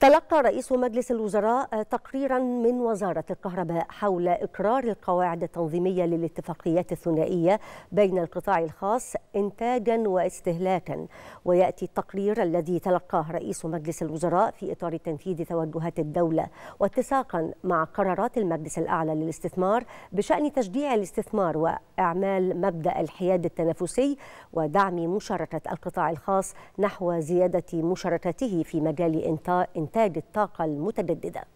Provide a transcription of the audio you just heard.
تلقى رئيس مجلس الوزراء آه، تقريرا من وزارة الكهرباء حول إقرار القواعد التنظيمية للاتفاقيات الثنائية بين القطاع الخاص إنتاجا واستهلاكا ويأتي التقرير الذي تلقاه رئيس مجلس الوزراء في إطار تنفيذ توجهات الدولة واتساقا مع قرارات المجلس الأعلى للاستثمار بشأن تشجيع الاستثمار وإعمال مبدأ الحياد التنافسي ودعم مشاركة القطاع الخاص نحو زيادة مشاركته في مجال إنتاج إنتاج الطاقة المتجددة